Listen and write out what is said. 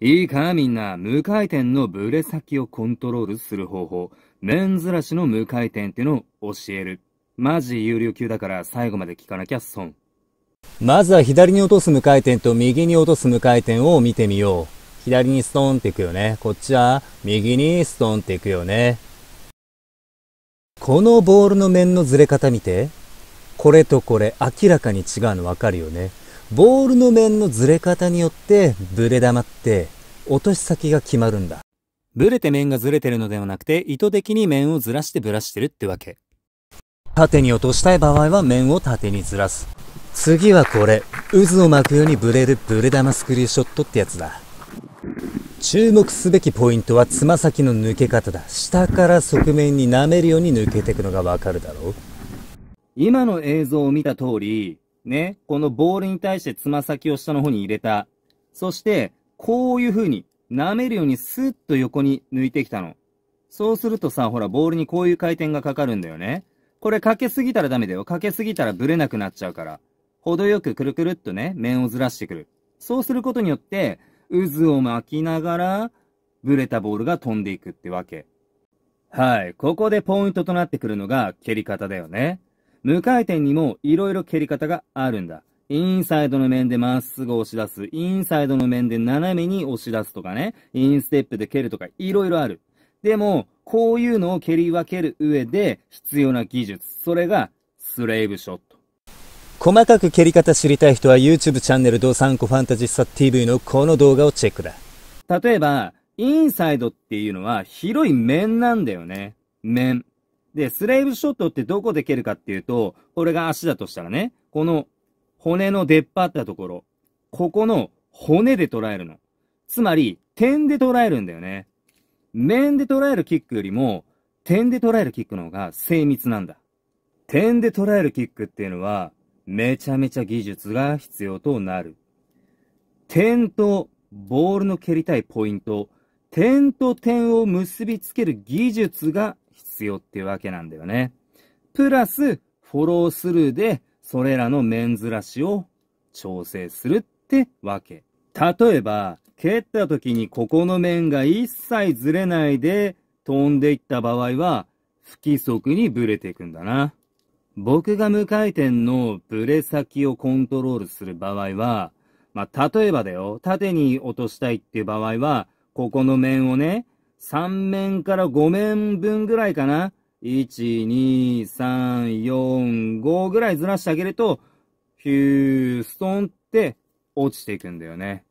いいかみんな、無回転のブレ先をコントロールする方法、面ずらしの無回転ってのを教える。マジ有料級だから最後まで聞かなきゃ損。まずは左に落とす無回転と右に落とす無回転を見てみよう。左にストーンっていくよね。こっちは右にストーンっていくよね。このボールの面のずれ方見て。これとこれ明らかに違うのわかるよね。ボールの面のずれ方によってブレ玉って落とし先が決まるんだ。ブレて面がずれてるのではなくて意図的に面をずらしてブラしてるってわけ。縦に落としたい場合は面を縦にずらす。次はこれ。渦を巻くようにブレるブレ玉スクリューショットってやつだ。注目すべきポイントはつま先の抜け方だ。下から側面に舐めるように抜けていくのがわかるだろう。今の映像を見た通り、ね、このボールに対してつま先を下の方に入れた。そして、こういう風に、舐めるようにスッと横に抜いてきたの。そうするとさ、ほら、ボールにこういう回転がかかるんだよね。これかけすぎたらダメだよ。かけすぎたらブレなくなっちゃうから。程よくくるくるっとね、面をずらしてくる。そうすることによって、渦を巻きながら、ブレたボールが飛んでいくってわけ。はい。ここでポイントとなってくるのが蹴り方だよね。無回転にもいろいろ蹴り方があるんだ。インサイドの面でまっすぐ押し出す。インサイドの面で斜めに押し出すとかね。インステップで蹴るとか、いろいろある。でも、こういうのを蹴り分ける上で必要な技術。それが、スレイブショット。細かく蹴り方知りたい人は YouTube チャンネルサンコファンタジスタ TV のこの動画をチェックだ。例えば、インサイドっていうのは広い面なんだよね。面。で、スレイブショットってどこで蹴るかっていうと、これが足だとしたらね、この骨の出っ張ったところ、ここの骨で捉えるの。つまり、点で捉えるんだよね。面で捉えるキックよりも、点で捉えるキックの方が精密なんだ。点で捉えるキックっていうのは、めちゃめちゃ技術が必要となる。点とボールの蹴りたいポイント、点と点を結びつける技術が必要っていうわけなんだよね。プラス、フォロースルーで、それらの面ずらしを調整するってわけ。例えば、蹴った時にここの面が一切ずれないで飛んでいった場合は、不規則にブレていくんだな。僕が無回転のブレ先をコントロールする場合は、まあ、例えばだよ、縦に落としたいっていう場合は、ここの面をね、3面から5面分ぐらいかな。1、2、3、4、5ぐらいずらしてあげると、ヒューストンって落ちていくんだよね。